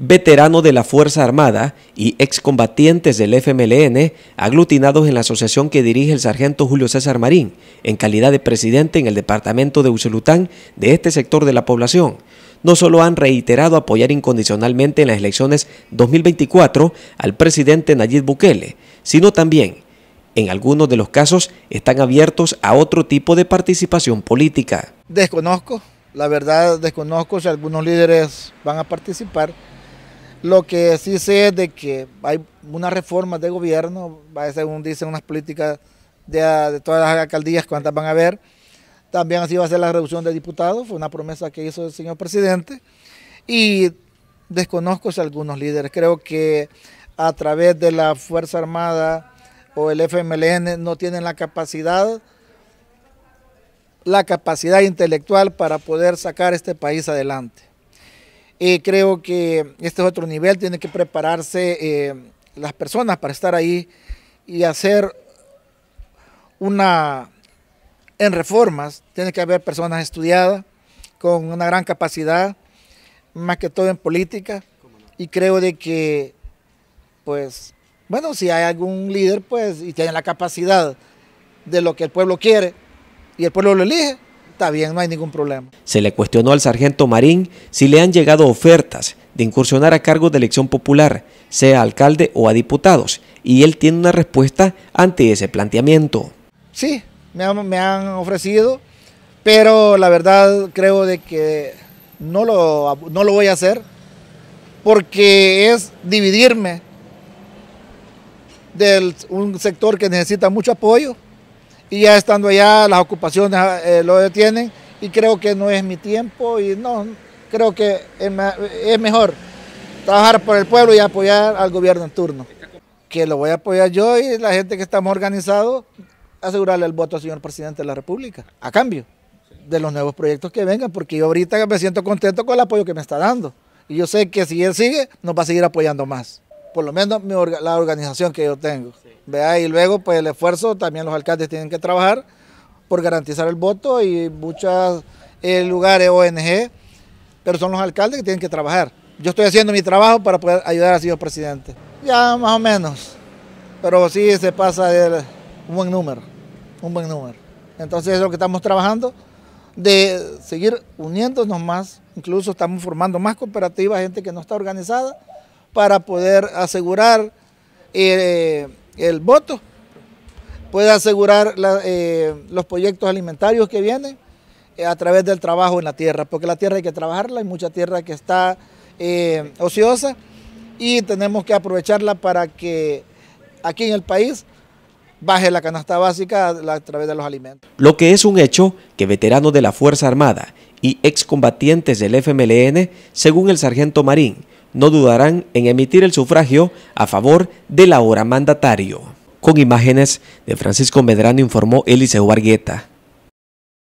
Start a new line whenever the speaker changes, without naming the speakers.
veterano de la Fuerza Armada y excombatientes del FMLN, aglutinados en la asociación que dirige el sargento Julio César Marín, en calidad de presidente en el departamento de Usulután de este sector de la población, no solo han reiterado apoyar incondicionalmente en las elecciones 2024 al presidente Nayib Bukele, sino también, en algunos de los casos, están abiertos a otro tipo de participación política.
Desconozco, la verdad desconozco si algunos líderes van a participar lo que sí sé es de que hay una reforma de gobierno, según dicen unas políticas de, todas las alcaldías, cuántas van a haber. También así va a ser la reducción de diputados, fue una promesa que hizo el señor presidente. Y desconozco si algunos líderes, creo que a través de la Fuerza Armada o el FMLN no tienen la capacidad la capacidad intelectual para poder sacar este país adelante creo que este es otro nivel, tienen que prepararse eh, las personas para estar ahí y hacer una... En reformas tiene que haber personas estudiadas con una gran capacidad, más que todo en política, y creo de que, pues, bueno, si hay algún líder, pues, y tiene la capacidad de lo que el pueblo quiere, y el pueblo lo elige, está bien, no hay ningún problema.
Se le cuestionó al sargento Marín si le han llegado ofertas de incursionar a cargos de elección popular, sea alcalde o a diputados, y él tiene una respuesta ante ese planteamiento.
Sí, me han, ofrecido, pero la verdad creo de que no no lo voy a hacer porque es dividirme de un sector que necesita mucho apoyo y ya estando allá las ocupaciones eh, lo detienen y creo que no es mi tiempo y no, creo que es mejor trabajar por el pueblo y apoyar al gobierno en turno. Que lo voy a apoyar yo y la gente que estamos organizados, asegurarle el voto al señor presidente de la República, a cambio de los nuevos proyectos que vengan, porque yo ahorita me siento contento con el apoyo que me está dando. Y yo sé que si él sigue, nos va a seguir apoyando más por lo menos la organización que yo tengo. ¿vea? Y luego, pues el esfuerzo, también los alcaldes tienen que trabajar por garantizar el voto y muchas eh, lugares ONG, pero son los alcaldes que tienen que trabajar. Yo estoy haciendo mi trabajo para poder ayudar a señor presidente. Ya más o menos, pero sí se pasa de un buen número, un buen número. Entonces es lo que estamos trabajando, de seguir uniéndonos más, incluso estamos formando más cooperativas, gente que no está organizada, para poder asegurar eh, el voto, puede asegurar eh, los proyectos alimentarios que vienen eh, a través del trabajo en la tierra, porque la tierra hay que trabajarla, hay mucha tierra que está ociosa y tenemos que aprovecharla para que aquí en el país baje la canasta básica a través de los alimentos.
Lo que es un hecho que veteranos de la Fuerza Armada y excombatientes del FMLN, según el sargento Marín, no dudarán en emitir el sufragio a favor del ahora mandatario. Con imágenes de Francisco Medrano informó Eliseo Bargueta.